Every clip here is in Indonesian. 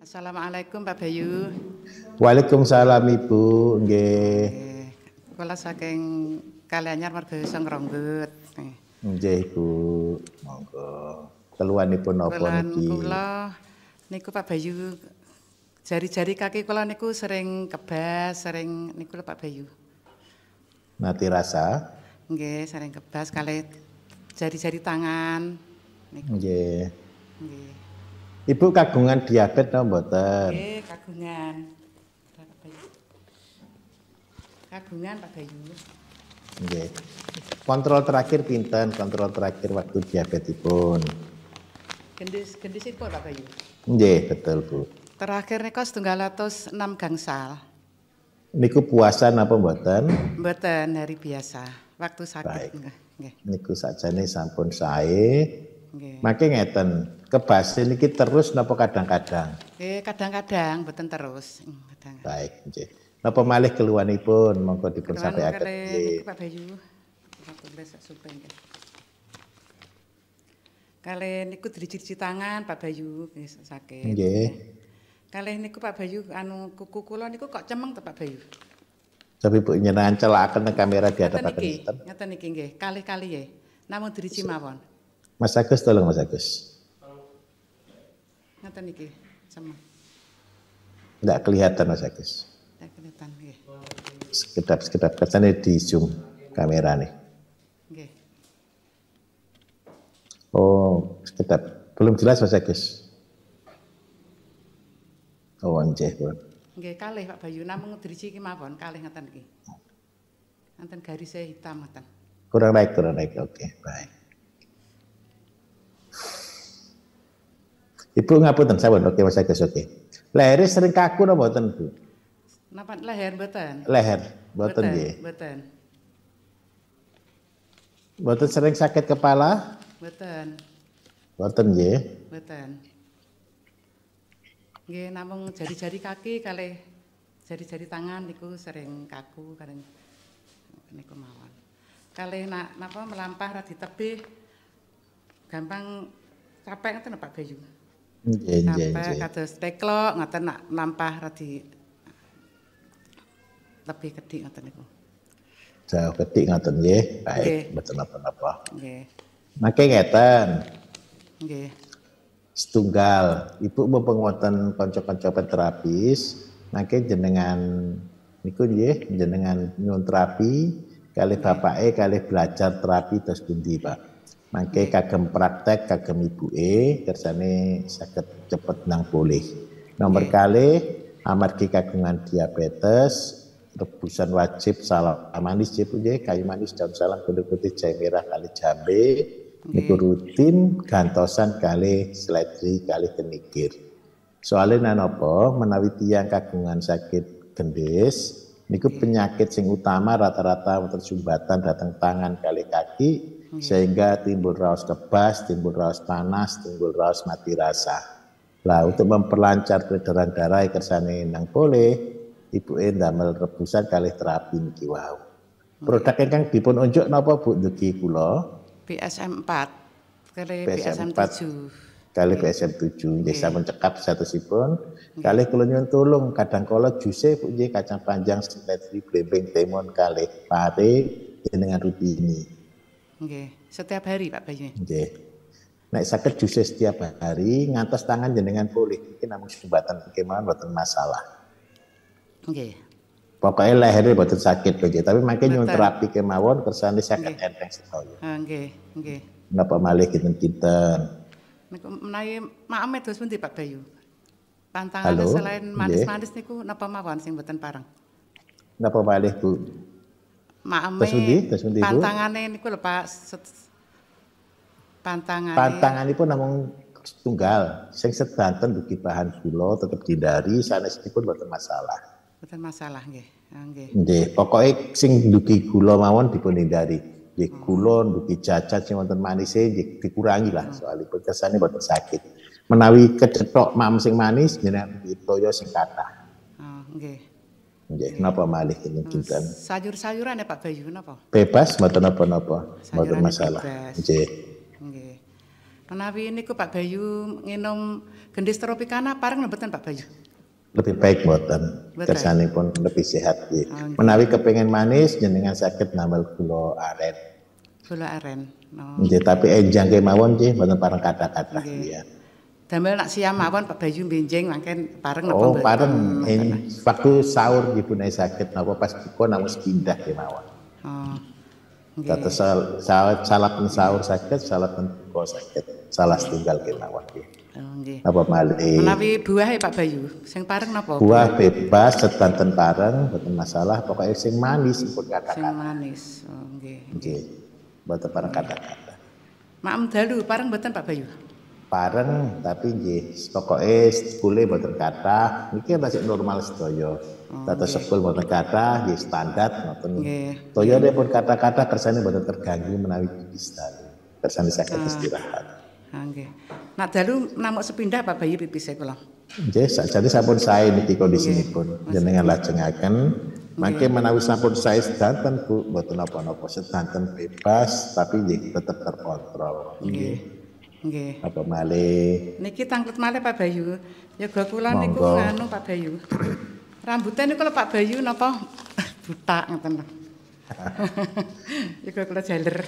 Assalamualaikum Pak Bayu. Waalaikumsalam Ibu. Nggih. Kula saking Kalianyar Merbayu Songronggut. Nggih Ibu. Monggo. Keluhanipun napa niki? Kula niku Pak Bayu jari-jari kaki kula niku sering kebas, sering niku Pak Bayu. Nanti rasa? Nggih, sering kebas kali jari-jari tangan. Nggih. Nggih. Ibu kagungan diabetes no mboten? Nggih, kagungan. Kagungan Pak Bayu. Oke. Kontrol terakhir pinten? Kontrol terakhir waktu diabetes pun. Gendis gendis itu Pak Bayu. Oke betul Bu. Terakhir niku tunggal atus enam gangsal. Niku puasa apa mboten? Mboten, hari biasa. Waktu sakit. Baik. ku saja sajane sampun sae. Makin Mangke ngeten, kebasin iki terus napa kadang-kadang? Eh kadang-kadang beten terus. Hmm, Kadang Baik, nggih. Napa malih keluhanipun monggo dipun sampaikan. Nggih, Pak Bayu. Kalih niku driji-driji tangan Pak Bayu sakit. Nggih. Kalih niku Pak Bayu anu kuku kula niku kok cemeng to Pak Bayu? Tapi Bu nyenengan celaken kamera di hadapan kita. iki, ngeten iki nggih, kalih-kalih nggih. Namun driji mawon. Mas Agus tolong Mas Agus. Ngata niki sama. Enggak kelihatan Mas Agus. Enggak kelihatan nggih. Sekedap sekedap kesane di zoom kamera nih. Nggih. Oh, sekedap. Belum jelas Mas Agus. Oh, nggih, belum. Nggih, kalih Pak Bayu namung driji iki mawon, kalih ngeten iki. Ngeten garisnya hitam ngeten. Kurang naik, kurang naik. Oke, okay, baik. Ibu ngapunten sawon oke Mas Agus oke. Lehere sering kaku napa mboten Bu? Napa leher mboten? Leher mboten nggih. Mboten. Mboten sering sakit kepala? Mboten. Mboten nggih. Mboten. Nggih namung jari-jari kaki kali jari-jari tangan niku sering kaku kadang niku mawon. Kali nak napa melampah ra ditebih gampang capek ngoten Pak Bayu sampai kados teklo ngoten nak mlampah radi lebih kedik ngoten niku. Jauh kedik ngoten nggih. Baik, mboten apa-apa Nggih. Mangke ngeten. Nggih. Setunggal, Ibu mau mpengoten kanca-kanca terapis, nake jenengan niku nggih, jenengan nyun terapi kali bapak bapake kali belajar terapi terus pundi, Pak? Mangke kagem praktek kagem ibu e kersane sakit cepet nang boleh. Nomor kali amargi kagungan diabetes rebusan wajib salam manis cipu kayu manis daun salam kudu putih jahe merah kali jambe itu rutin gantosan kali seledri kali kenikir. Soalnya nanopo menawi tiang kagungan sakit gendis Niku penyakit sing utama rata-rata untuk sumbatan datang tangan kali kaki hmm. sehingga timbul raus kebas, timbul raus panas, timbul raus mati rasa. Lah untuk memperlancar peredaran darah kersane nang boleh ibu enda rebusan kali terapi niki wow Produk yang kang dipun unjuk napa Bu Duki kula? PSM 4. PSM 7 kali iya. ke SM7 desa mencekap satu sipun iya. kali kalau nyuwun tulung kadang kala juse punya kacang panjang di blembing temon kali pare dengan ini. Oke, setiap hari Pak Bayu Oke, nek sakit juse setiap hari ngantos tangan jenengan pulih iki namung sumbatan kemawon boten masalah Oke. pokoknya lehernya boten sakit lho tapi makanya nyuwun terapi kemawon kersane sakit enteng sedaya Oke, oke. napa malih kita. kinten Niku menawi maem terus pundi Pak Bayu? Tantangannya Halo, selain manis-manis niku napa mawon sing mboten pareng? Napa malih Bu? Maeme. Terus pundi? Terus pundi Bu? Tantangane niku lho Pak. Pantangane. Pantanganipun namung tunggal sing sedanten dugi bahan kula tetep dihindari pun mboten masalah. Mboten masalah nggih. Ah, nggih. Nggih, pokoke sing dugi gula mawon dipun hindari jik gulon, duki cacat, sing wonten manise jik dikurangi lah soalnya kesane boten sakit. Menawi kecetok mam sing manis jenengan toyo sing kathah. Oh, nggih. Nggih, napa malih ini kinten? Sayur-sayuran ya Pak Bayu napa? Bebas mboten napa-napa, mboten masalah. Nggih. Nggih. Menawi niku Pak Bayu nginum gendis tropikana pareng mboten Pak Bayu? lebih baik buatan kersane pun lebih sehat okay. Oh, gitu. menawi kepengen manis jenengan sakit namel gula aren gula aren oh. Nggih, gitu. tapi enjang eh, kemawon sih buatan pareng kata-kata okay. ya Damel nak siam mawon Pak Bayu binjeng, mangken pareng napa Oh, pareng. Eh, waktu sahur naik sakit napa pas buka namun pindah kemawon. Oh. Nggih. Okay. Tates salat sahur sakit, salat pun sakit. Salah tinggal kemawon nggih. Oh, nggih. malih? Menawi buah Pak Bayu, sing pareng napa? Buah bebas, setan pareng, bukan masalah, Pokoknya sing manis pun kata Sing manis. Oh, nggih. Nggih. pareng kata-kata. Maem dalu pareng mboten Pak Bayu? Pareng tapi oke, pokoke sekule mboten kata, niki masih normal sedaya. Tata sekul bukan kata, nggih standar ngoten. Nggih. Toyo pun kata-kata kersane mboten terganggu menawi dalu. Kersane sakit ah. istirahat. Ah, nggih. Nak dalu namuk sepindah Pak Bayu pipis e kula. Nggih, sakjane sampun sae niki kondisinipun. Jenengan lajengaken Mangke menawi sampun sae sedanten Bu, mboten napa-napa sedanten bebas tapi nggih tetep terkontrol. Nggih. Nggih. Apa malih? Niki tangkut malih Pak Bayu. Yoga kula niku nganu Pak Bayu. Rambutan niku Pak Bayu napa butak ngoten Iku kula jaler.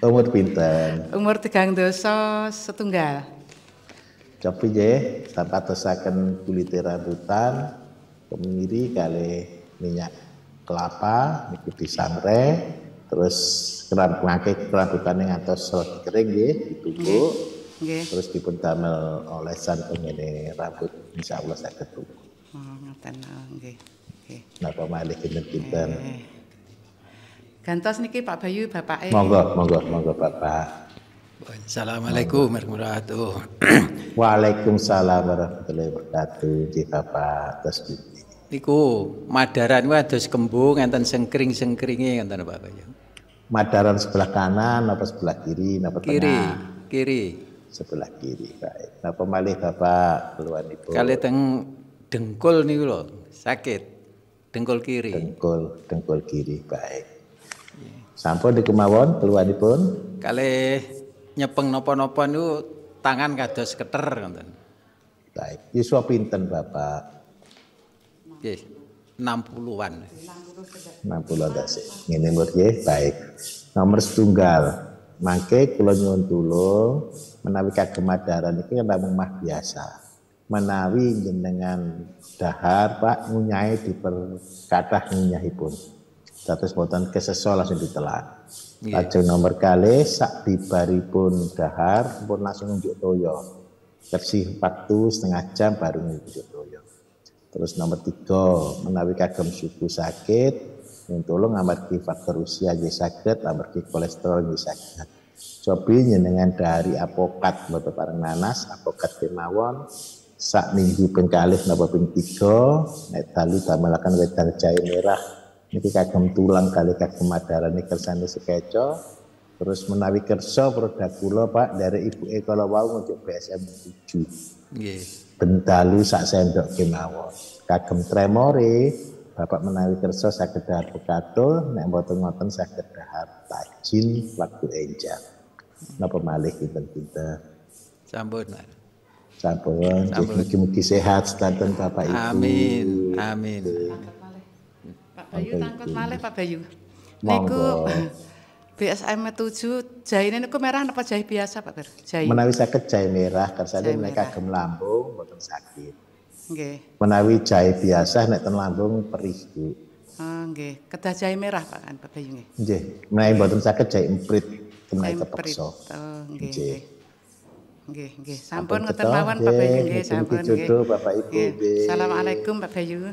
Umur pinten? Umur tegang dosa setunggal. Copi je, tanpa tesaken kulit rambutan, kemiri kali minyak kelapa, niki sangre terus keram ngake rambutan yang atas roti kering nggih, ditumbuk. Nggih. Terus dipun damel olesan ngene rambut insyaallah saged tuku. Oh, ngoten oh, nggih. Napa malih kinten-kinten. Gantos niki Pak Bayu bapake. Monggo, monggo, monggo Bapak. Assalamualaikum warahmatullahi wabarakatuh. Waalaikumsalam warahmatullahi wabarakatuh. Di bapak terus Niku madaran ku ados kembung ngenten sengkring-sengkringe ngenten Pak Bayu. Madaran sebelah kanan apa sebelah kiri napa kiri, tengah? Kiri, kiri. Sebelah kiri, baik. Napa malih Bapak keluar Ibu? Kali teng dengkul niku lho, sakit. Dengkul kiri. Dengkul, dengkul kiri, baik. Sampun di di pun Kali nyepeng nopo-nopo itu tangan kados keter ngoten. Baik, yuswa pinter Bapak? Enam 60-an. puluh ada sih. Ini menurut ya, baik. Nomor setunggal. Mangke kula nyuwun tulung menawi kagem madaran iki kan mah biasa. Menawi jenengan dahar Pak ngunyai diperkathah ngunyahipun. Status boten kesesol langsung ditelan. Yeah. Iya. nomor kali sak bibaripun dahar pun langsung nunjuk toyo. Tersih waktu setengah jam baru nunjuk toyo. Terus nomor tiga menawi kagem suku sakit yang tolong amargi faktor usia je sakit amargi kolesterol je sakit. Cobi nyenengan dari apokat bapak para nanas apokat kemawon sak minggu pengkalih kalih napa tiga nek dalu damelaken wedang jahe merah ini kagam tulang kali madaran ini kersani sekeco terus menawi kerso produk kula Pak dari Ibu E kalau mau untuk BSM 7. Nggih. Bentalu sak sendok kemawon. Kagam tremore Bapak menawi kerso saya kedahar pekato, nek mboten ngoten saya kedahar tajin waktu enjang. Napa malih kita. Sambut, Sampun, Sambut, Sampun. Mugi-mugi sehat sedanten Bapak Ibu. Amin. Amin. Amin. Bayu tangkut malih Pak Bayu. Niku BSM 7 jahine niku merah Apa jahe biasa Pak Ber? Jahe. Menawi sakit jahe merah kersane kan mereka gem lambung mboten sakit. Nggih. Menawi jahe biasa nek ten lambung perih Bu. Ah nggih, kedah jahe merah Pak kan Pak Bayu nggih. Nggih, menawi mboten sakit jahe emprit menawi kepeksa. Oh nggih nggih. Nggih, nggih. Sampun ngoten mawon Pak Bayu nggih, sampun nggih. Bapak Ibu. Assalamualaikum Pak Bayu.